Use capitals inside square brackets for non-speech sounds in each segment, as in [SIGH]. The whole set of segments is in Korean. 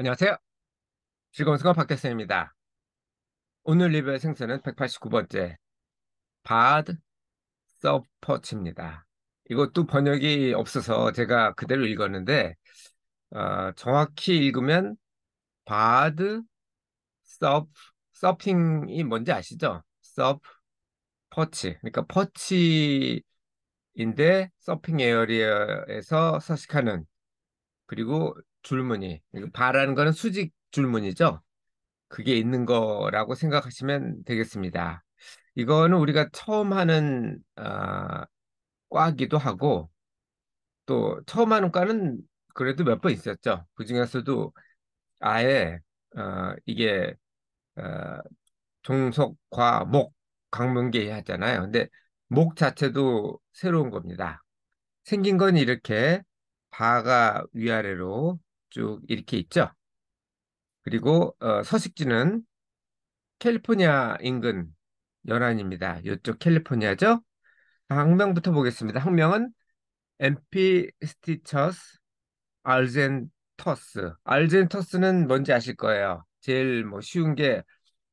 안녕하세요. 즐거운 수건 박태쌤입니다. 오늘 리뷰의 생선은 189번째 바드 서퍼치입니다. 이것도 번역이 없어서 제가 그대로 읽었는데 어, 정확히 읽으면 바드 서프 서핑이 뭔지 아시죠? 서퍼치 그러니까 퍼치인데 서핑 에어리어에서 서식하는 그리고 줄무늬. 그러니까 바라는 거는 수직 줄무늬죠. 그게 있는 거라고 생각하시면 되겠습니다. 이거는 우리가 처음 하는 어, 과기도 하고 또 처음 하는 과는 그래도 몇 번 있었죠. 그 중에서도 아예 어, 이게 어, 종속과 목 강문계 하잖아요. 근데 목 자체도 새로운 겁니다. 생긴 건 이렇게 바가 위아래로 쭉 이렇게 있죠. 그리고 어, 서식지는 캘리포니아 인근 연안입니다. 이쪽 캘리포니아죠. 학명부터 보겠습니다. 학명은 엠피스티처스 알젠터스. 알젠터스는 뭔지 아실 거예요. 제일 뭐 쉬운 게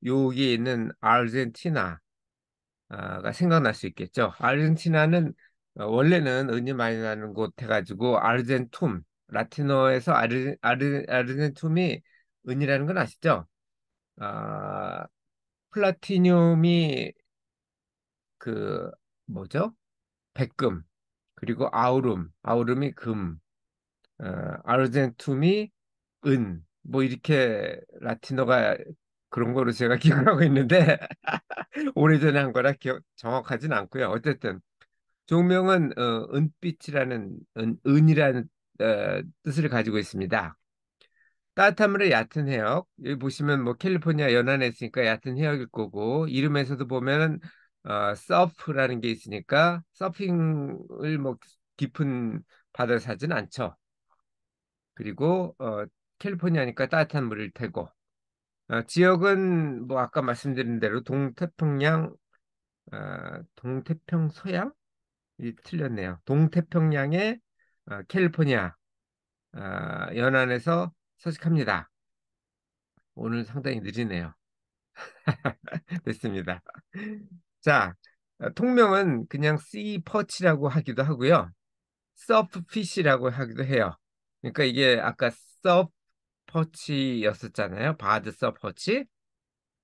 여기 있는 아르헨티나가 생각날 수 있겠죠. 아르헨티나는 어, 원래는 은유 많이 나는 곳 해가지고 아르젠툼 라틴어에서 아르, 아르, 아르헨툼이 은이라는 건 아시죠? 아, 플라티늄이 그 뭐죠? 백금 그리고 아우름 아우름이 금 어, 아르젠툼이 은 뭐 이렇게 라틴어가 그런 거로 제가 [LAUGHS] 기억하고 있는데 [LAUGHS] 오래전에 한 거라 기억 정확하진 않고요 어쨌든 종명은 어, 은빛이라는 은, 은이라는 어, 뜻을 가지고 있습니다. 따뜻한물로 얕은 해역 여기 보시면 뭐 캘리포니아 연안에 있으니까 얕은 해역일 거고 이름에서도 보면 어, 서프라는 게 있으니까 서핑을 뭐 깊은 바다를 사진 않죠. 그리고 어, 캘리포니아니까 따뜻한 물을 태고 어, 지역은 뭐 아까 말씀드린 대로 동태평양 어, 동태평 서양 이 틀렸네요. 동태평양의 어, 캘리포니아 어, 연안에서 서식합니다. 오늘 상당히 느리네요. [LAUGHS] 됐습니다. 자, 어, 통명은 그냥 c 퍼치라고 하기도 하고요. 서프 r f 라고 하기도 해요. 그러니까 이게 아까 서 u r f 였었잖아요 바드 서 u r f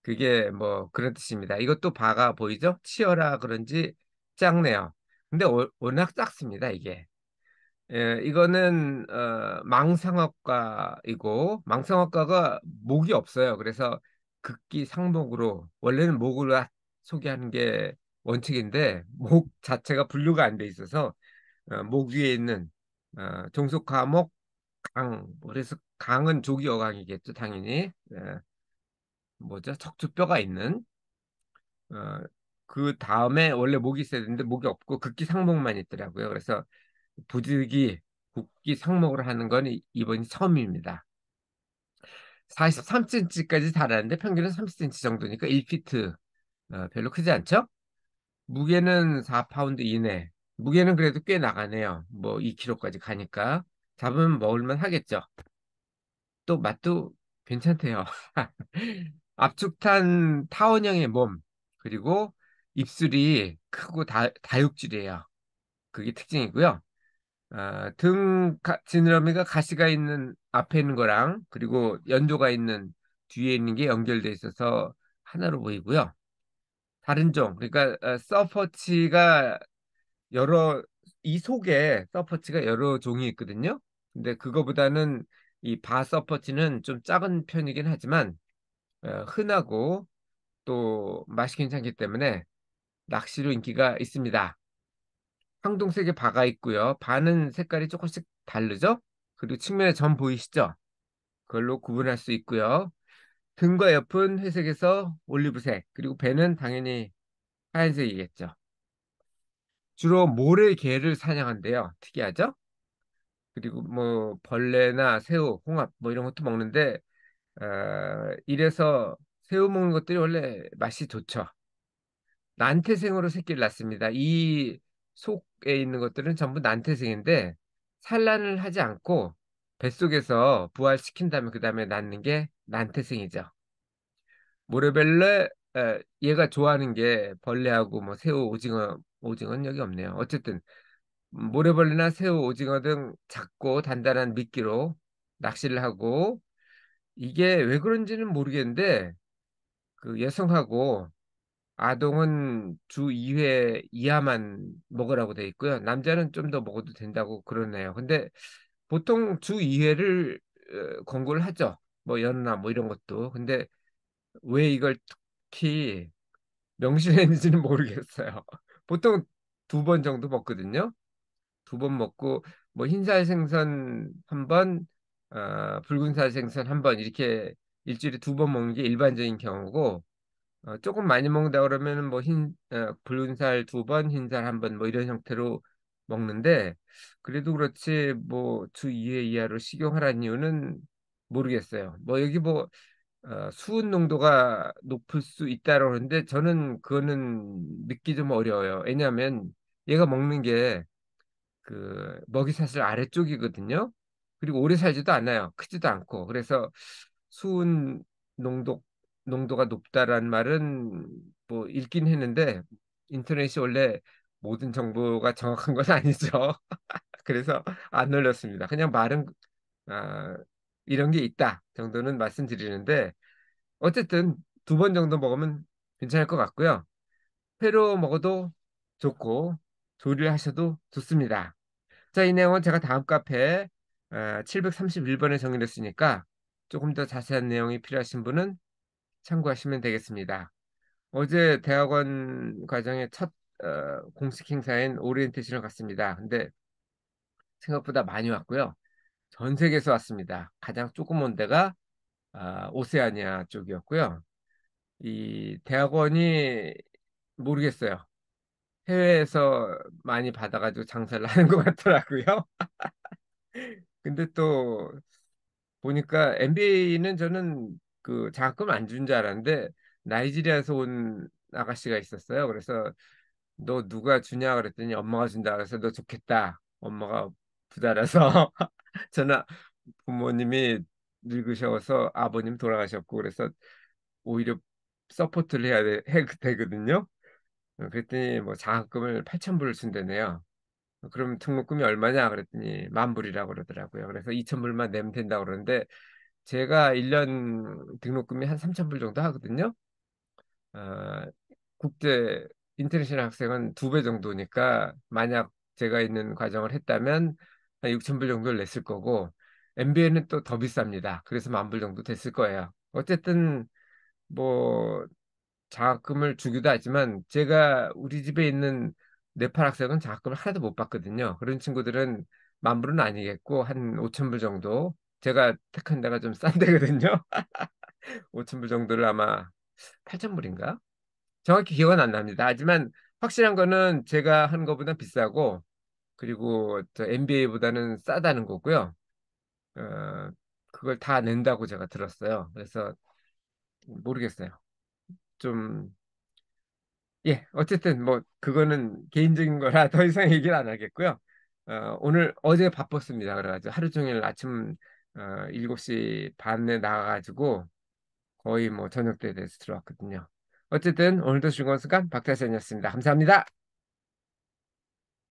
그게 뭐 그런 뜻입니다. 이것도 바가 보이죠? 치어라 그런지 작네요. 근데 오, 워낙 작습니다, 이게. 예, 이거는 어, 망상학과이고 망상학과가 목이 없어요. 그래서 극기 상목으로 원래는 목을 아, 소개하는 게 원칙인데 목 자체가 분류가 안 돼 있어서 어, 목 위에 있는 어, 종속 과목 강 뭐 그래서 강은 조기 어강이겠죠 당연히 예, 뭐죠 척추뼈가 있는 어, 그 다음에 원래 목이 있어야 되는데 목이 없고 극기 상목만 있더라고요. 그래서 부득이 국기 상목을 하는 건 이번이 처음입니다. 43cm까지 달하는데 평균은 30cm 정도니까 1피트 어, 별로 크지 않죠? 무게는 4파운드 이내 무게는 그래도 꽤 나가네요. 뭐 2kg까지 가니까 잡으면 먹을만 하겠죠. 또 맛도 괜찮대요. [LAUGHS] 압축탄 타원형의 몸 그리고 입술이 크고 다, 다육질이에요. 그게 특징이고요. 아, 등 지느러미가 가시가 있는 앞에 있는 거랑 그리고 연조가 있는 뒤에 있는 게 연결돼 있어서 하나로 보이고요. 다른 종 그러니까 어, 서퍼치가 여러 이 속에 서퍼치가 여러 종이 있거든요. 근데 그거보다는 이 바 서퍼치는 좀 작은 편이긴 하지만 어, 흔하고 또 맛이 괜찮기 때문에 낚시로 인기가 있습니다. 황동색이 바가 있고요. 반은 색깔이 조금씩 다르죠? 그리고 측면에 점 보이시죠? 그걸로 구분할 수 있고요. 등과 옆은 회색에서 올리브색, 그리고 배는 당연히 하얀색이겠죠. 주로 모래개를 사냥한대요. 특이하죠? 그리고 뭐 벌레나 새우, 홍합 뭐 이런 것도 먹는데 어, 이래서 새우 먹는 것들이 원래 맛이 좋죠. 난태생으로 새끼를 낳습니다. 이 속에 있는 것들은 전부 난태생인데 산란을 하지 않고 뱃속에서 부활시킨 다음에 그 다음에 낳는 게 난태생이죠. 모레벨레 에, 얘가 좋아하는 게 벌레하고 뭐 새우, 오징어, 오징어는 여기 없네요. 어쨌든 모래벌레나 새우, 오징어 등 작고 단단한 미끼로 낚시를 하고 이게 왜 그런지는 모르겠는데 그 여성하고 아동은 주 2회 이하만 먹으라고 돼 있고요. 남자는 좀 더 먹어도 된다고 그러네요. 근데 보통 주 2회를 어, 권고를 하죠. 뭐 연나 뭐 이런 것도. 근데 왜 이걸 특히 명시했는지는 [LAUGHS] 모르겠어요. 보통 두 번 정도 먹거든요. 두 번 먹고 뭐 흰살 생선 한 번, 어, 붉은살 생선 한 번 이렇게 일주일에 두 번 먹는 게 일반적인 경우고 어, 조금 많이 먹는다 그러면은 뭐 흰, 어, 불륜살두 번, 흰 살 한 번 뭐 이런 형태로 먹는데 그래도 그렇지 뭐주 2회 이하로 식용하라는 이유는 모르겠어요. 뭐 여기 뭐 어, 수은 농도가 높을 수 있다고 그러는데 저는 그거는 믿기 좀 어려워요. 왜냐하면 얘가 먹는 게그 먹이사슬 아래쪽이거든요. 그리고 오래 살지도 않아요. 크지도 않고. 그래서 수은 농도 농도가 높다라는 말은 뭐 읽긴 했는데 인터넷이 원래 모든 정보가 정확한 건 [LAUGHS] 아니죠. 그래서 안 올렸습니다. 그냥 말은 아, 이런 게 있다 정도는 말씀드리는데 어쨌든 두 번 정도 먹으면 괜찮을 것 같고요. 회로 먹어도 좋고 조리를 하셔도 좋습니다. 자, 이 내용은 제가 다음 카페 731번에 아, 정리했으니까 조금 더 자세한 내용이 필요하신 분은 참고하시면 되겠습니다. 어제 대학원 과정의 첫 어, 공식 행사인 오리엔테이션을 갔습니다. 근데 생각보다 많이 왔고요. 전 세계에서 왔습니다. 가장 조그먼 데가 어, 오세아니아 쪽이었고요. 이 대학원이 모르겠어요. 해외에서 많이 받아가지고 장사를 하는 것 같더라고요. [LAUGHS] 근데 또 보니까 MBA는 저는 그 장학금 안 준 줄 알았는데 나이지리아에서 온 아가씨가 있었어요. 그래서 너 누가 주냐 그랬더니 엄마가 준다. 그래서 너 좋겠다. 엄마가 부자라서 저는 [LAUGHS] 부모님이 늙으셔서 아버님 돌아가셨고 그래서 오히려 서포트를 해야 돼, 해, 되거든요. 어, 그랬더니 뭐 장학금을 8천 불을 준대네요. 그럼 등록금이 얼마냐 그랬더니 만 불이라고 그러더라고요. 그래서 2천 불만 내면 된다고 그러는데 제가 1년 등록금이 한3천불 정도 하거든요. 어, 국제 인터내셔널 학생은 두 배 정도니까 만약 제가 있는 과정을 했다면 한6 0불 정도를 냈을 거고 MBA는 또 더 비쌉니다. 그래서 만불 정도 됐을 거예요. 어쨌든 뭐 장학금을 주기도 하지만 제가 우리 집에 있는 네팔 학생은 장학금을 하나도 못 받거든요. 그런 친구들은 만불은 아니겠고 한 5천 불 정도 제가 택한 데가 좀 싼 데거든요. 5 0 0 0불 정도를 아마 8 0 0 0 불인가? 정확히 기억은 안 납니다. 하지만 확실한 거는 제가 한 거보다 비싸고 그리고 저 MBA보다는 싸다는 거고요. 어, 그걸 다 낸다고 제가 들었어요. 그래서 모르겠어요. 좀 예, 어쨌든 뭐 그거는 개인적인 거라 [LAUGHS] 더 이상 얘기를 안 하겠고요. 어, 오늘 어제 바빴습니다. 그래가지고 하루 종일 아침 어, 7시 반에 나가가지고 거의 뭐 저녁 때 돼서 들어왔거든요. 어쨌든 오늘도 즐거운 순간 박태선이었습니다. 감사합니다.